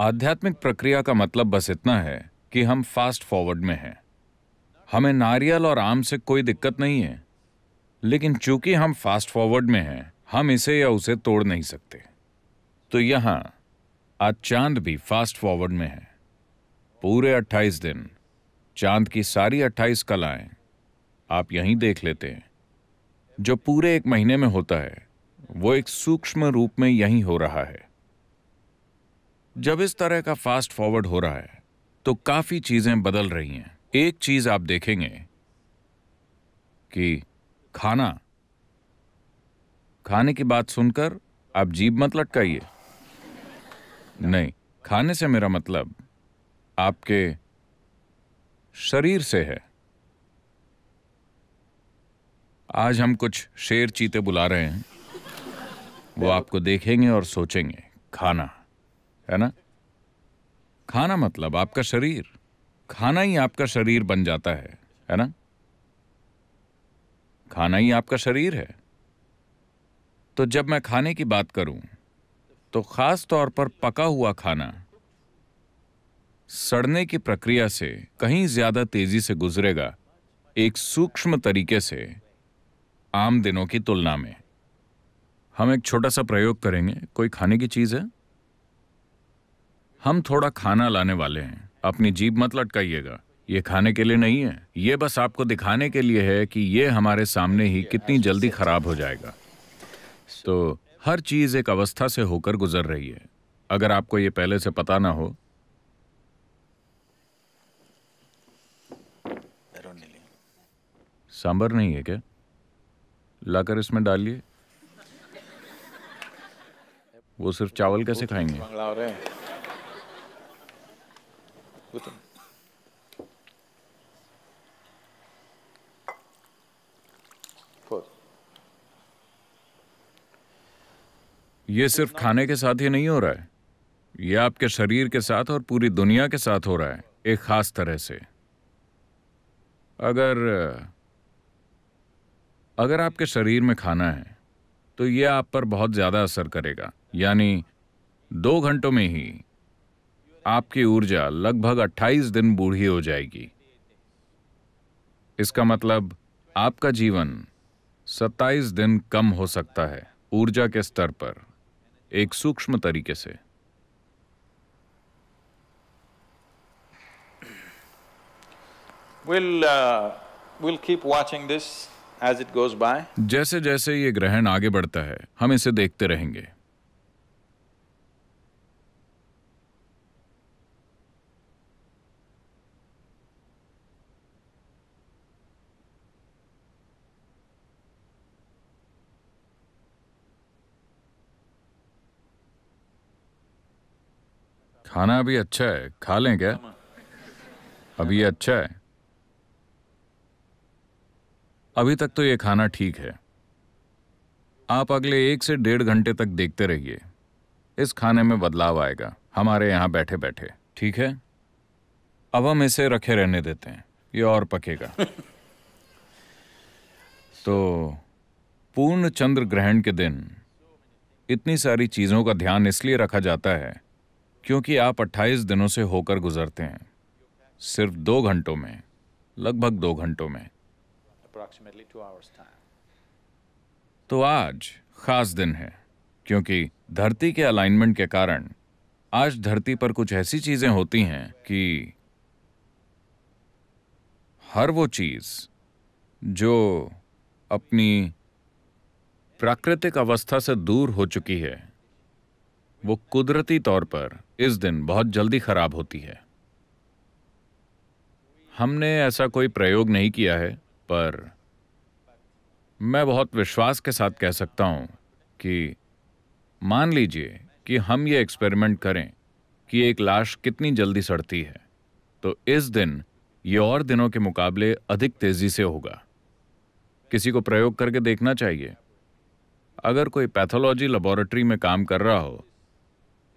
आध्यात्मिक प्रक्रिया का मतलब बस इतना है कि हम फास्ट फॉरवर्ड में हैं हमें नारियल और आम से कोई दिक्कत नहीं है लेकिन चूंकि हम फास्ट फॉरवर्ड में हैं हम इसे या उसे तोड़ नहीं सकते तो यहां आज चांद भी फास्ट फॉरवर्ड में है पूरे 28 दिन चांद की सारी 28 कलाएं आप यहीं देख लेते हैं जो पूरे एक महीने में होता है वो एक सूक्ष्म रूप में यहीं हो रहा है जब इस तरह का फास्ट फॉरवर्ड हो रहा है तो काफी चीजें बदल रही हैं एक चीज आप देखेंगे कि खाना खाने की बात सुनकर आप जीभ मत लटकाइए नहीं खाने से मेरा मतलब आपके शरीर से है आज हम कुछ शेर चीते बुला रहे हैं वो आपको देखेंगे और सोचेंगे खाना है ना खाना मतलब आपका शरीर खाना ही आपका शरीर बन जाता है है ना खाना ही आपका शरीर है तो जब मैं खाने की बात करूं तो खास तौर पर पका हुआ खाना सड़ने की प्रक्रिया से कहीं ज्यादा तेजी से गुजरेगा एक सूक्ष्म तरीके से आम दिनों की तुलना में हम एक छोटा सा प्रयोग करेंगे कोई खाने की चीज़ है हम थोड़ा खाना लाने वाले हैं अपनी जीप मत लटकाइएगा ये खाने के लिए नहीं है ये बस आपको दिखाने के लिए है कि ये हमारे सामने ही कितनी जल्दी खराब हो जाएगा तो हर चीज एक अवस्था से होकर गुजर रही है अगर आपको ये पहले से पता ना हो सांबर नहीं है क्या लाकर इसमें डालिए वो सिर्फ चावल कैसे खाएंगे Gut. ये सिर्फ खाने के साथ ही नहीं हो रहा है ये आपके शरीर के साथ और पूरी दुनिया के साथ हो रहा है एक खास तरह से अगर अगर आपके शरीर में खाना है तो ये आप पर बहुत ज़्यादा असर करेगा यानी दो घंटों में ही आपकी ऊर्जा लगभग 28 दिन बूढ़ी हो जाएगी इसका मतलब आपका जीवन 27 दिन कम हो सकता है ऊर्जा के स्तर पर एक सूक्ष्म तरीके से We'll, uh, we'll keep watching this as it goes by. जैसे जैसे ये ग्रहण आगे बढ़ता है हम इसे देखते रहेंगे खाना अभी अच्छा है खा लें क्या अभी ये अच्छा है अभी तक तो ये खाना ठीक है आप अगले एक से डेढ़ घंटे तक देखते रहिए इस खाने में बदलाव आएगा हमारे यहाँ बैठे बैठे ठीक है अब हम इसे रखे रहने देते हैं ये और पकेगा तो पूर्ण चंद्र ग्रहण के दिन इतनी सारी चीज़ों का ध्यान इसलिए रखा जाता है क्योंकि आप 28 दिनों से होकर गुजरते हैं सिर्फ दो घंटों में लगभग दो घंटों में तो आज खास दिन है क्योंकि धरती के अलाइनमेंट के कारण आज धरती पर कुछ ऐसी चीजें होती हैं कि हर वो चीज जो अपनी प्राकृतिक अवस्था से दूर हो चुकी है वो कुदरती तौर पर इस दिन बहुत जल्दी खराब होती है हमने ऐसा कोई प्रयोग नहीं किया है पर मैं बहुत विश्वास के साथ कह सकता हूं कि मान लीजिए कि हम ये एक्सपेरिमेंट करें कि एक लाश कितनी जल्दी सड़ती है तो इस दिन ये और दिनों के मुकाबले अधिक तेजी से होगा किसी को प्रयोग करके देखना चाहिए अगर कोई पैथोलॉजी लेबोरेटरी में काम कर रहा हो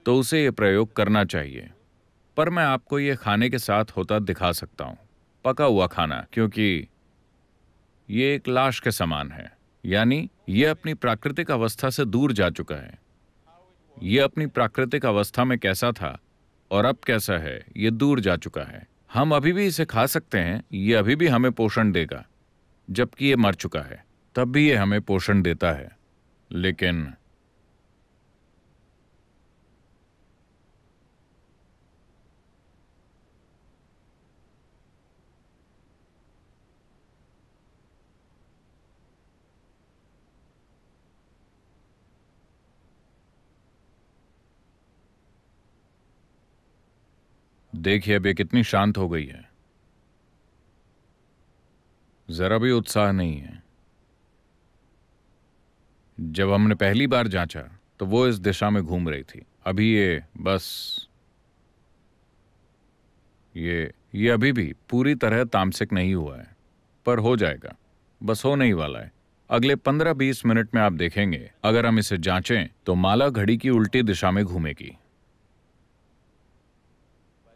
तो उसे ये प्रयोग करना चाहिए पर मैं आपको ये खाने के साथ होता दिखा सकता हूँ पका हुआ खाना क्योंकि ये एक लाश के समान है यानी यह अपनी प्राकृतिक अवस्था से दूर जा चुका है यह अपनी प्राकृतिक अवस्था में कैसा था और अब कैसा है ये दूर जा चुका है हम अभी भी इसे खा सकते हैं ये अभी भी हमें पोषण देगा जबकि ये मर चुका है तब भी ये हमें पोषण देता है लेकिन देखिए अब ये कितनी शांत हो गई है जरा भी उत्साह नहीं है जब हमने पहली बार जांचा तो वो इस दिशा में घूम रही थी अभी ये बस ये ये अभी भी पूरी तरह तामसिक नहीं हुआ है पर हो जाएगा बस हो नहीं वाला है अगले पंद्रह बीस मिनट में आप देखेंगे अगर हम इसे जांचें तो माला घड़ी की उल्टी दिशा में घूमेगी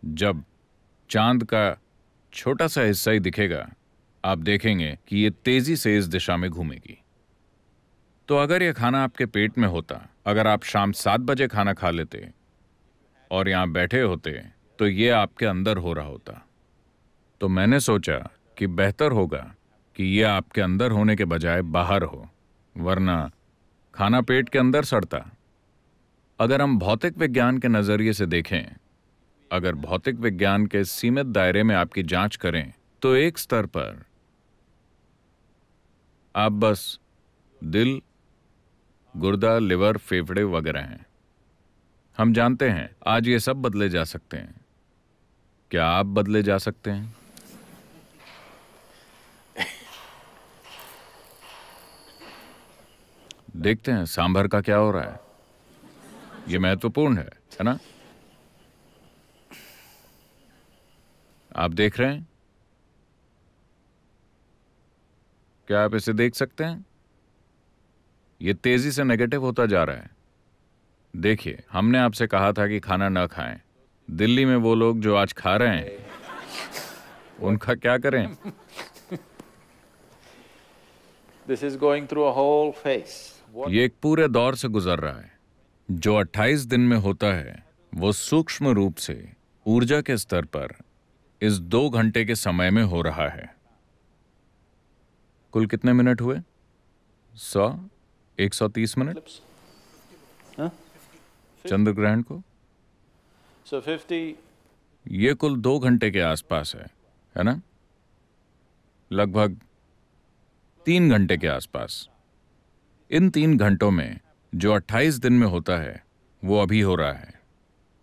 जब चांद का छोटा सा हिस्सा ही दिखेगा आप देखेंगे कि यह तेजी से इस दिशा में घूमेगी तो अगर यह खाना आपके पेट में होता अगर आप शाम सात बजे खाना खा लेते और यहां बैठे होते तो यह आपके अंदर हो रहा होता तो मैंने सोचा कि बेहतर होगा कि यह आपके अंदर होने के बजाय बाहर हो वरना खाना पेट के अंदर सड़ता अगर हम भौतिक विज्ञान के नज़रिए से देखें अगर भौतिक विज्ञान के सीमित दायरे में आपकी जांच करें तो एक स्तर पर आप बस दिल गुर्दा लिवर फेफड़े वगैरह हैं हम जानते हैं आज ये सब बदले जा सकते हैं क्या आप बदले जा सकते हैं देखते हैं सांभर का क्या हो रहा है ये महत्वपूर्ण है है ना आप देख रहे हैं क्या आप इसे देख सकते हैं ये तेजी से नेगेटिव होता जा रहा है देखिए हमने आपसे कहा था कि खाना ना खाएं दिल्ली में वो लोग जो आज खा रहे हैं उनका क्या करें this is going through whole phase ये एक पूरे दौर से गुजर रहा है जो 28 दिन में होता है वो सूक्ष्म रूप से ऊर्जा के स्तर पर इस दो घंटे के समय में हो रहा है कुल कितने मिनट हुए सौ एक सौ तीस मिनट चंद्र ग्रहण को सो फिफ्टी ये कुल दो घंटे के आसपास है है ना लगभग तीन घंटे के आसपास इन तीन घंटों में जो 28 दिन में होता है वो अभी हो रहा है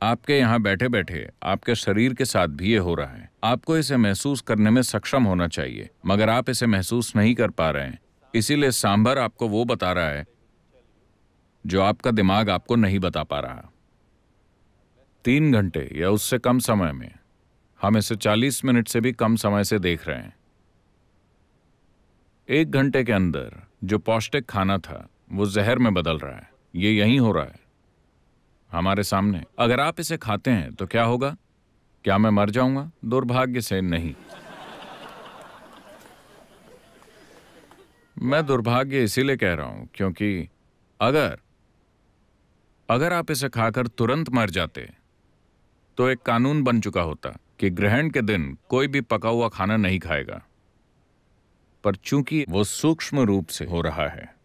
आपके यहाँ बैठे बैठे आपके शरीर के साथ भी ये हो रहा है आपको इसे महसूस करने में सक्षम होना चाहिए मगर आप इसे महसूस नहीं कर पा रहे हैं इसीलिए सांभर आपको वो बता रहा है जो आपका दिमाग आपको नहीं बता पा रहा तीन घंटे या उससे कम समय में हम इसे 40 मिनट से भी कम समय से देख रहे हैं एक घंटे के अंदर जो पौष्टिक खाना था वो जहर में बदल रहा है ये यहीं हो रहा है हमारे सामने अगर आप इसे खाते हैं तो क्या होगा क्या मैं मर जाऊंगा दुर्भाग्य से नहीं मैं दुर्भाग्य इसीलिए कह रहा हूं क्योंकि अगर अगर आप इसे खाकर तुरंत मर जाते तो एक कानून बन चुका होता कि ग्रहण के दिन कोई भी पका हुआ खाना नहीं खाएगा पर चूंकि वो सूक्ष्म रूप से हो रहा है